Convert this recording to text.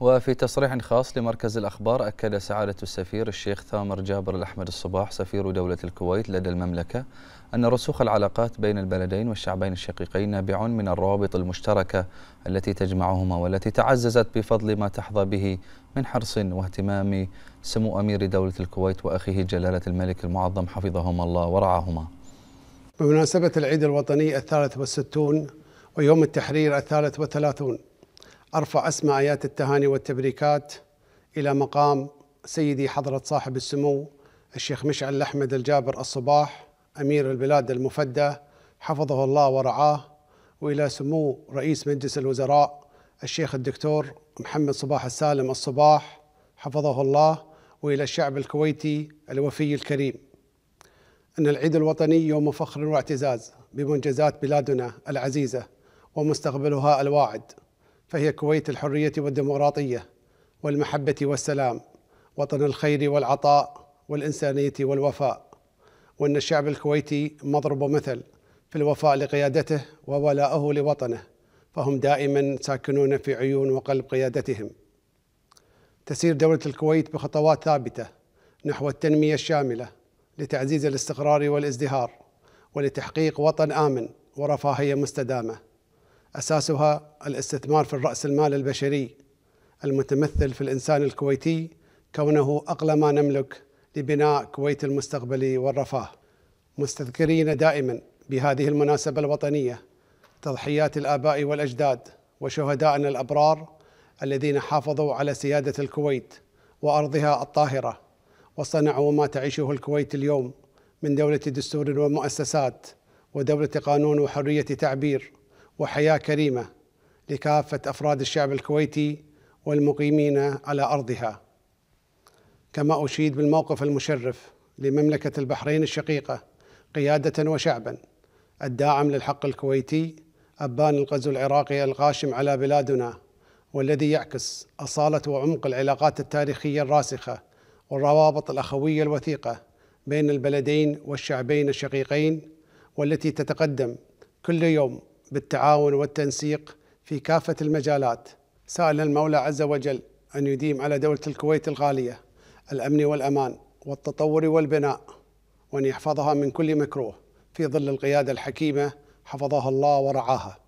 وفي تصريح خاص لمركز الأخبار أكد سعادة السفير الشيخ ثامر جابر الأحمد الصباح سفير دولة الكويت لدى المملكة أن رسوخ العلاقات بين البلدين والشعبين الشقيقين نابع من الروابط المشتركة التي تجمعهما والتي تعززت بفضل ما تحظى به من حرص واهتمام سمو أمير دولة الكويت وأخيه جلالة الملك المعظم حفظهما الله ورعاهما بمناسبة العيد الوطني الثالث والستون ويوم التحرير الثالث والثلاثون أرفع أسمى آيات التهاني والتبريكات إلى مقام سيدي حضرة صاحب السمو الشيخ مشعل الأحمد الجابر الصباح أمير البلاد المفدى حفظه الله ورعاه وإلى سمو رئيس مجلس الوزراء الشيخ الدكتور محمد صباح السالم الصباح حفظه الله وإلى الشعب الكويتي الوفي الكريم أن العيد الوطني يوم فخر واعتزاز بمنجزات بلادنا العزيزة ومستقبلها الواعد فهي كويت الحرية والديمقراطية والمحبة والسلام وطن الخير والعطاء والإنسانية والوفاء وأن الشعب الكويتي مضرب مثل في الوفاء لقيادته وولائه لوطنه فهم دائما ساكنون في عيون وقلب قيادتهم تسير دولة الكويت بخطوات ثابتة نحو التنمية الشاملة لتعزيز الاستقرار والازدهار ولتحقيق وطن آمن ورفاهية مستدامة اساسها الاستثمار في الراس المال البشري المتمثل في الانسان الكويتي كونه اقل ما نملك لبناء كويت المستقبلي والرفاه. مستذكرين دائما بهذه المناسبه الوطنيه تضحيات الاباء والاجداد وشهدائنا الابرار الذين حافظوا على سياده الكويت وارضها الطاهره وصنعوا ما تعيشه الكويت اليوم من دوله دستور ومؤسسات ودوله قانون وحريه تعبير وحياه كريمه لكافه افراد الشعب الكويتي والمقيمين على ارضها. كما اشيد بالموقف المشرف لمملكه البحرين الشقيقه قياده وشعبا الداعم للحق الكويتي ابان الغزو العراقي الغاشم على بلادنا والذي يعكس اصاله وعمق العلاقات التاريخيه الراسخه والروابط الاخويه الوثيقه بين البلدين والشعبين الشقيقين والتي تتقدم كل يوم بالتعاون والتنسيق في كافة المجالات سأل المولى عز وجل أن يديم على دولة الكويت الغالية الأمن والأمان والتطور والبناء وأن يحفظها من كل مكروه في ظل القيادة الحكيمة حفظها الله ورعاها